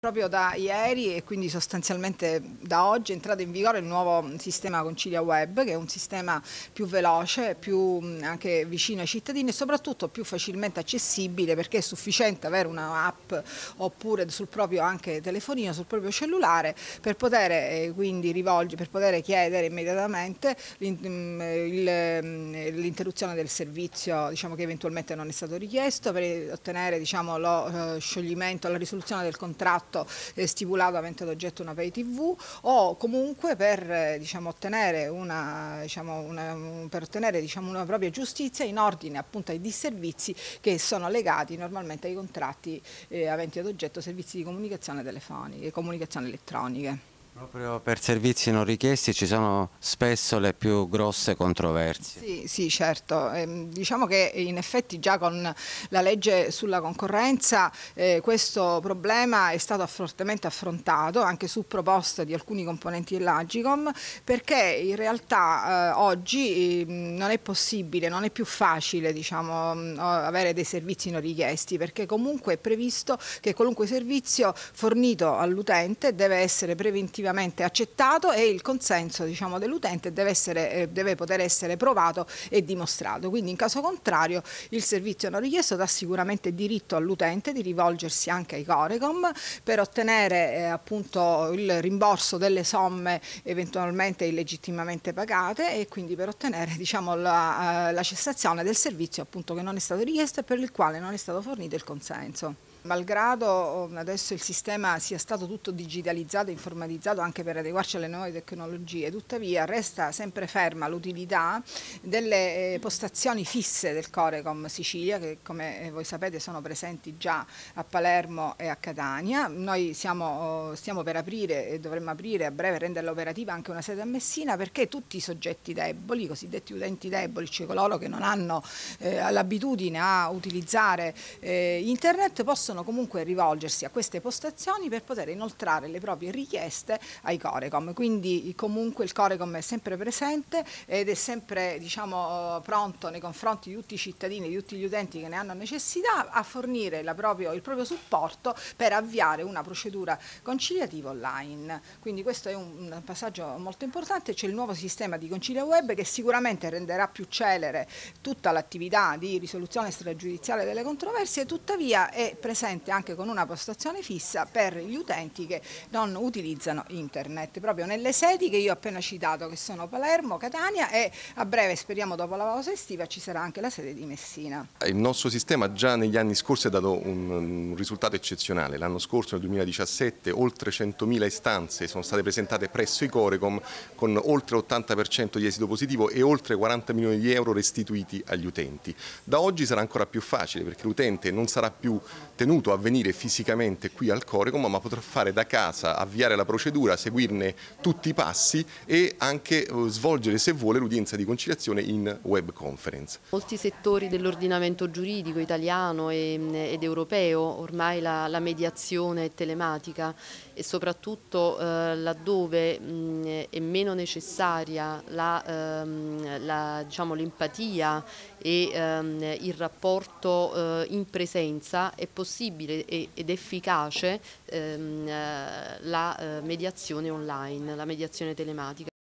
Proprio da ieri e quindi sostanzialmente da oggi è entrato in vigore il nuovo sistema Concilia Web che è un sistema più veloce, più anche vicino ai cittadini e soprattutto più facilmente accessibile perché è sufficiente avere una app oppure sul proprio anche telefonino, sul proprio cellulare per poter eh, quindi rivolgere, per poter chiedere immediatamente l'interruzione del servizio diciamo, che eventualmente non è stato richiesto, per ottenere diciamo, lo eh, scioglimento, la risoluzione del contratto contratto eh, stipulato avente ad oggetto una pay tv o comunque per, eh, diciamo, ottenere, una, diciamo, una, per ottenere diciamo, una propria giustizia in ordine appunto ai disservizi che sono legati normalmente ai contratti eh, aventi ad oggetto servizi di comunicazione telefoniche, comunicazione elettroniche. Proprio per servizi non richiesti ci sono spesso le più grosse controversie. Sì, sì certo. Ehm, diciamo che in effetti già con la legge sulla concorrenza eh, questo problema è stato fortemente affrontato anche su proposta di alcuni componenti dell'Agicom perché in realtà eh, oggi ehm, non è possibile, non è più facile diciamo, mm, avere dei servizi non richiesti perché comunque è previsto che qualunque servizio fornito all'utente deve essere preventivamente effettivamente accettato e il consenso diciamo, dell'utente deve, eh, deve, poter essere provato e dimostrato. Quindi in caso contrario il servizio non richiesto dà sicuramente diritto all'utente di rivolgersi anche ai Corecom per ottenere eh, appunto il rimborso delle somme eventualmente illegittimamente pagate e quindi per ottenere diciamo, la, eh, la cessazione del servizio appunto che non è stato richiesto e per il quale non è stato fornito il consenso. Malgrado mm, adesso il sistema sia stato tutto digitalizzato e informatizzato anche per adeguarci alle nuove tecnologie, tuttavia resta sempre ferma l'utilità delle eh, postazioni fisse del Corecom Sicilia che come eh, voi sapete sono presenti già a Palermo e a Catania. Noi siamo, oh, stiamo per aprire e dovremmo aprire a breve renderla operativa anche una sede a Messina perché tutti i soggetti deboli, i cosiddetti utenti deboli, cioè coloro che non hanno eh, l'abitudine a utilizzare eh, internet, possono possono comunque rivolgersi a queste postazioni per poter inoltrare le proprie richieste ai Corecom. Quindi comunque il Corecom è sempre presente ed è sempre diciamo, pronto nei confronti di tutti i cittadini, e di tutti gli utenti che ne hanno necessità a fornire proprio, il proprio supporto per avviare una procedura conciliativa online. Quindi questo è un passaggio molto importante, c'è il nuovo sistema di Concilia Web che sicuramente renderà più celere tutta l'attività di risoluzione stragiudiziale delle controversie, tuttavia è presente presente anche con una postazione fissa per gli utenti che non utilizzano internet, proprio nelle sedi che io ho appena citato che sono Palermo, Catania e a breve speriamo dopo la pausa estiva ci sarà anche la sede di Messina. Il nostro sistema già negli anni scorsi ha dato un, risultato eccezionale, l'anno scorso nel 2017 oltre 100.000 istanze sono state presentate presso i Corecom con oltre 80% di esito positivo e oltre 40 milioni di euro restituiti agli utenti. Da oggi sarà ancora più facile perché l'utente non sarà più tenuto tenuto a venire fisicamente qui al Corecom, ma potrà fare da casa, avviare la procedura, seguirne tutti i passi e anche eh, svolgere, se vuole, l'udienza di conciliazione in web conference. Molti settori dell'ordinamento giuridico italiano mm, ed europeo, ormai la, la mediazione è telematica e soprattutto eh, laddove mh, mm, è meno necessaria ehm, diciamo, l'empatia ehm, diciamo, e ehm, il rapporto eh, in presenza è possibile possibile ed efficace ehm, eh, la eh, mediazione online, la mediazione telematica.